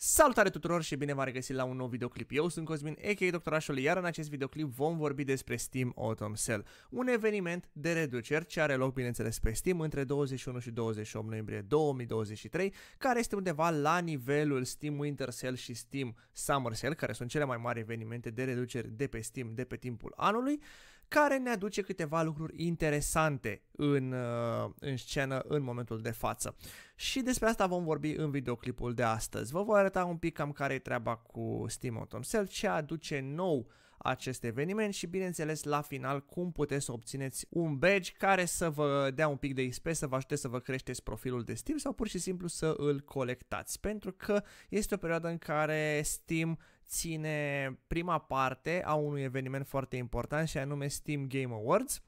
Salutare tuturor și bine v-am regăsit la un nou videoclip. Eu sunt Cosmin, a.k.a. Doctorașul, iar în acest videoclip vom vorbi despre Steam Autumn Sale, un eveniment de reduceri ce are loc, bineînțeles, pe Steam între 21 și 28 noiembrie 2023, care este undeva la nivelul Steam Winter Sale și Steam Summer Sale, care sunt cele mai mari evenimente de reduceri de pe Steam de pe timpul anului care ne aduce câteva lucruri interesante în, uh, în scenă în momentul de față. Și despre asta vom vorbi în videoclipul de astăzi. Vă voi arăta un pic cam care e treaba cu Steam Automsel, ce aduce nou acest eveniment și bineînțeles la final cum puteți să obțineți un badge care să vă dea un pic de XP, să vă ajute să vă creșteți profilul de Steam sau pur și simplu să îl colectați pentru că este o perioadă în care Steam ține prima parte a unui eveniment foarte important și anume Steam Game Awards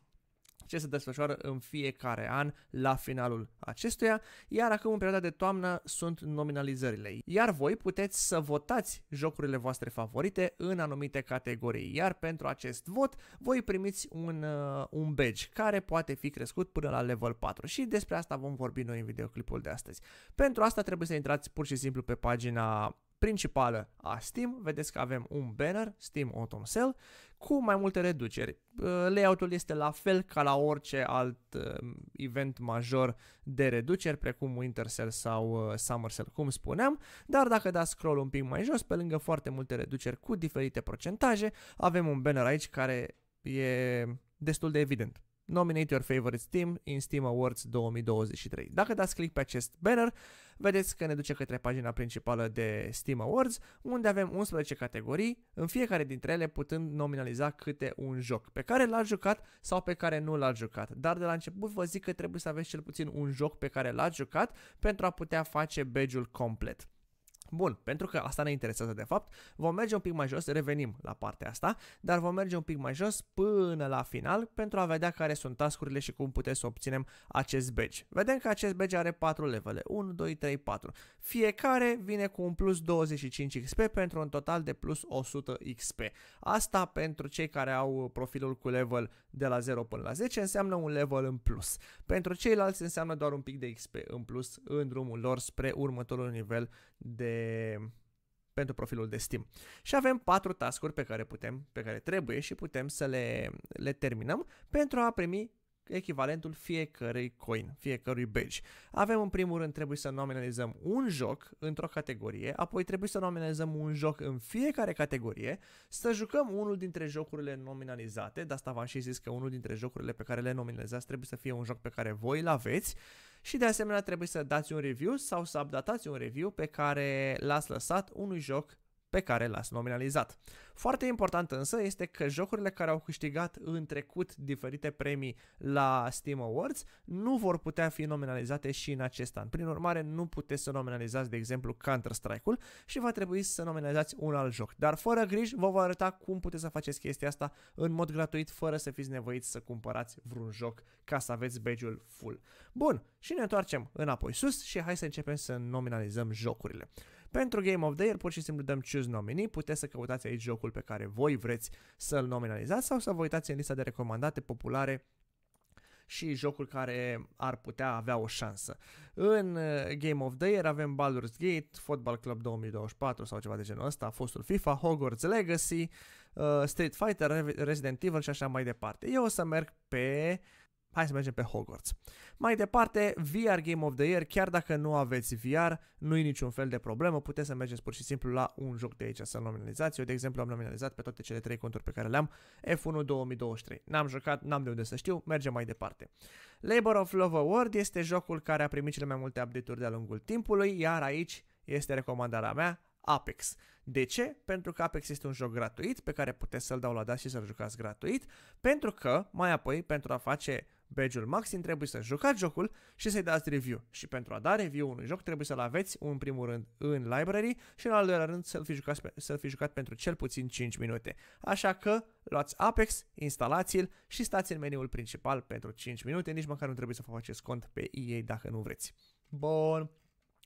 ce se desfășoară în fiecare an la finalul acestuia, iar acum în perioada de toamnă sunt nominalizările. Iar voi puteți să votați jocurile voastre favorite în anumite categorii, iar pentru acest vot voi primiți un, uh, un badge care poate fi crescut până la level 4 și despre asta vom vorbi noi în videoclipul de astăzi. Pentru asta trebuie să intrați pur și simplu pe pagina principală a Steam, vedeți că avem un banner Steam Autumn Sale cu mai multe reduceri. Uh, layout-ul este la fel ca la orice alt uh, event major de reduceri, precum Winter Sale sau uh, Summer Sale, cum spuneam, dar dacă dați scroll un pic mai jos, pe lângă foarte multe reduceri cu diferite procentaje, avem un banner aici care e destul de evident. Nominate Your Favorite Steam in Steam Awards 2023. Dacă dați click pe acest banner, vedeți că ne duce către pagina principală de Steam Awards, unde avem 11 categorii, în fiecare dintre ele putând nominaliza câte un joc, pe care l a jucat sau pe care nu l a jucat. Dar de la început vă zic că trebuie să aveți cel puțin un joc pe care l a jucat pentru a putea face badge-ul complet. Bun, pentru că asta ne interesează de fapt, vom merge un pic mai jos, revenim la partea asta, dar vom merge un pic mai jos până la final pentru a vedea care sunt tascurile și cum putem să obținem acest badge. Vedem că acest badge are 4 levele, 1, 2, 3, 4. Fiecare vine cu un plus 25 XP pentru un total de plus 100 XP. Asta pentru cei care au profilul cu level de la 0 până la 10 înseamnă un level în plus. Pentru ceilalți înseamnă doar un pic de XP în plus în drumul lor spre următorul nivel de pentru profilul de Steam. Și avem patru tascuri pe care putem, pe care trebuie și putem să le, le terminăm pentru a primi echivalentul fiecărui coin, fiecărui badge. Avem în primul rând trebuie să nominalizăm un joc într-o categorie, apoi trebuie să nominalizăm un joc în fiecare categorie, să jucăm unul dintre jocurile nominalizate, de asta v-am și zis că unul dintre jocurile pe care le nominalizați trebuie să fie un joc pe care voi îl aveți, uh, și de asemenea trebuie să dați un review sau să updatați un review pe care l-ați lăsat unui joc pe care l-ați nominalizat. Foarte important însă este că jocurile care au câștigat în trecut diferite premii la Steam Awards nu vor putea fi nominalizate și în acest an. Prin urmare, nu puteți să nominalizați, de exemplu, Counter-Strike-ul și va trebui să nominalizați un alt joc. Dar fără griji, vă voi arăta cum puteți să faceți chestia asta în mod gratuit, fără să fiți nevoiți să cumpărați vreun joc ca să aveți badge full. Bun, și ne întoarcem înapoi sus și hai să începem să nominalizăm jocurile. Pentru Game of the Year pur și simplu dăm Choose Nominee, puteți să căutați aici jocul pe care voi vreți să-l nominalizați sau să vă uitați în lista de recomandate populare și jocul care ar putea avea o șansă. În uh, Game of the Year avem Baldur's Gate, Football Club 2024 sau ceva de genul ăsta, fostul FIFA, Hogwarts Legacy, uh, Street Fighter, Resident Evil și așa mai departe. Eu o să merg pe Hai să mergem pe Hogwarts. Mai departe, VR Game of the Year, chiar dacă nu aveți VR, nu e niciun fel de problemă, puteți să mergeți pur și simplu la un joc de aici să nominalizați. Eu, de exemplu, am nominalizat pe toate cele trei conturi pe care le-am F1 2023. N-am jucat, n-am de unde să știu, mergem mai departe. Labor of Love Award este jocul care a primit cele mai multe update-uri de-a lungul timpului, iar aici este recomandarea mea, Apex. De ce? Pentru că Apex este un joc gratuit pe care puteți să-l downloadați și să-l jucați gratuit, pentru că mai apoi, pentru a face Badge-ul maxim trebuie să jucați jocul și să-i dați review. Și pentru a da review unui joc trebuie să-l aveți, în primul rând, în library și în al doilea rând să-l fi, jucat, să fi jucat pentru cel puțin 5 minute. Așa că luați Apex, instalați-l și stați în meniul principal pentru 5 minute, nici măcar nu trebuie să faceți cont pe EA dacă nu vreți. Bun.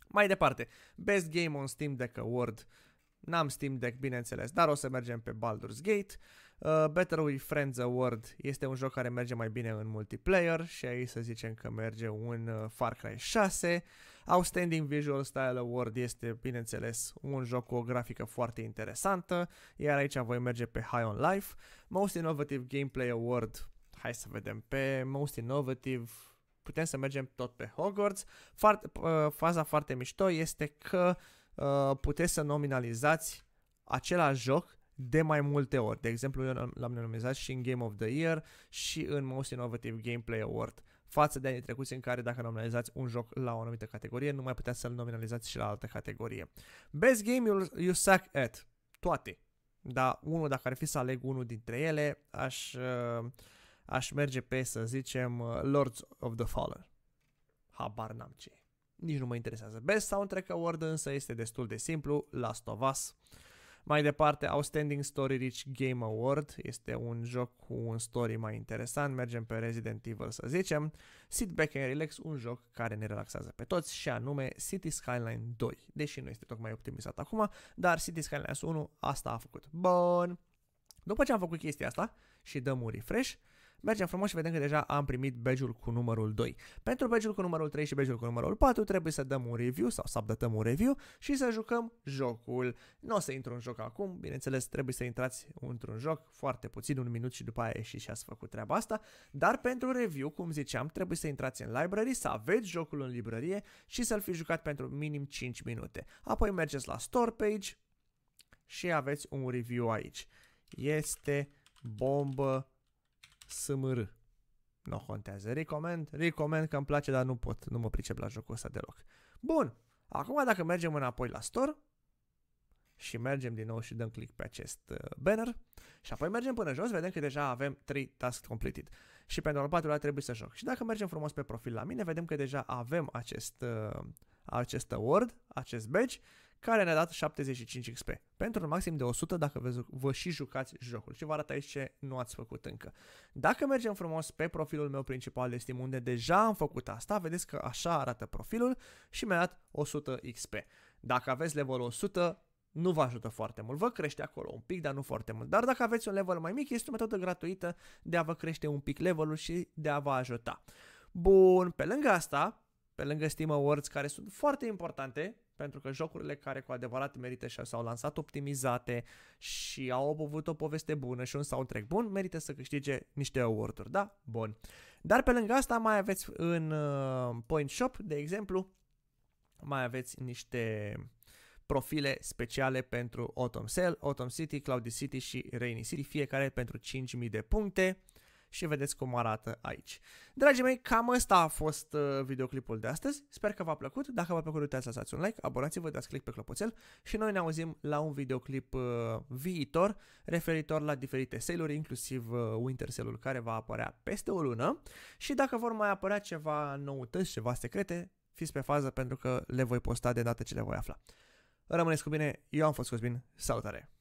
Mai departe, Best Game on Steam Deck Award. N-am Steam Deck, bineînțeles, dar o să mergem pe Baldur's Gate. Uh, Uh, Better with Friends Award este un joc care merge mai bine în multiplayer și aici să zicem că merge un uh, Far Cry 6. Outstanding Visual Style Award este, bineînțeles, un joc cu o grafică foarte interesantă, iar aici voi merge pe High on Life. Most Innovative Gameplay Award, hai să vedem, pe Most Innovative putem să mergem tot pe Hogwarts. uh, faza foarte mișto este că uh, puteți să nominalizați același joc de mai multe ori. De exemplu, eu l-am nominalizat și în Game of the Year și în Most Innovative Gameplay Award față de anii trecuți în care dacă nominalizați un joc la o anumită categorie, nu mai puteți să-l nominalizați și la altă categorie. Best Game You, you Suck At. Toate. Dar unul, dacă ar fi să aleg unul dintre ele, aș, uh, aș merge pe, să zicem, uh, Lords of the Fallen. Habar n-am ce nici nu mă interesează. Best Soundtrack Award însă este destul de simplu, Last of Us. Uh, mai departe, Outstanding Story Rich Game Award este un joc cu un story mai interesant, mergem pe Resident Evil să zicem. Sit Back and Relax, un joc care ne relaxează pe toți și anume City Skyline 2, deși nu este tocmai optimizat acum, dar City Skyline 1 asta a făcut. Bun! După ce am făcut chestia asta și dăm un refresh, uh, Mergem frumos și vedem că deja am primit badge-ul cu numărul 2. Pentru badge-ul cu numărul 3 și badge-ul cu numărul 4 trebuie să dăm un review sau să updatăm un review și să jucăm jocul. Nu o să intru în joc acum, bineînțeles trebuie să intrați într-un joc foarte puțin, un minut și după aia și și ați făcut treaba asta, dar pentru review, cum ziceam, trebuie să intrați în library, să aveți jocul în librărie și să-l fi jucat pentru minim 5 minute. Apoi mergeți la store page și aveți un review aici. Este bombă SMR. Nu contează. Recomand, recomand că îmi place, dar nu pot, nu mă pricep la jocul ăsta deloc. Bun, acum dacă mergem înapoi la store și mergem din nou și dăm click pe acest uh, banner și apoi mergem până jos, vedem că deja avem 3 tasks completed și pentru al patrulea trebuie să joc. Și dacă mergem frumos pe profil la mine, vedem că deja avem acest, uh, acest award, acest badge, care ne-a dat 75 XP, pentru un maxim de 100 dacă vă, vă și jucați jocul și vă arăt aici ce nu ați făcut încă. Dacă mergem frumos pe profilul meu principal de Steam unde deja am făcut asta, vedeți că așa arată profilul și mi-a dat 100 XP. Dacă aveți level 100, nu vă ajută foarte mult, vă crește acolo un pic, dar nu foarte mult. Dar dacă aveți un level mai mic, este o metodă gratuită de a vă crește un pic levelul și de a vă ajuta. Bun, pe lângă asta, pe lângă Steam Awards, care sunt foarte importante, pentru că jocurile care cu adevărat merită și s-au lansat optimizate și au avut o poveste bună și un soundtrack bun, merită să câștige niște award-uri, da? Bun. Dar pe lângă asta mai aveți în uh, Point Shop, de exemplu, mai aveți niște profile speciale pentru Autumn Sale, Autumn City, Cloudy City și Rainy City, fiecare pentru 5000 de puncte. Uh, și vedeți cum arată aici. Dragii mei, cam ăsta a fost uh, videoclipul de astăzi. Sper că v-a plăcut. Dacă v-a plăcut, uitați să lăsați un like, abonați-vă, dați click pe clopoțel și noi ne auzim la un videoclip uh, viitor referitor la diferite sale-uri, inclusiv uh, Winter Sale-ul care va apărea peste o lună și dacă vor mai apărea ceva noutăți, ceva secrete, fiți pe fază pentru că le voi posta de data ce le voi afla. Rămâneți cu bine, eu am fost Cosmin, salutare!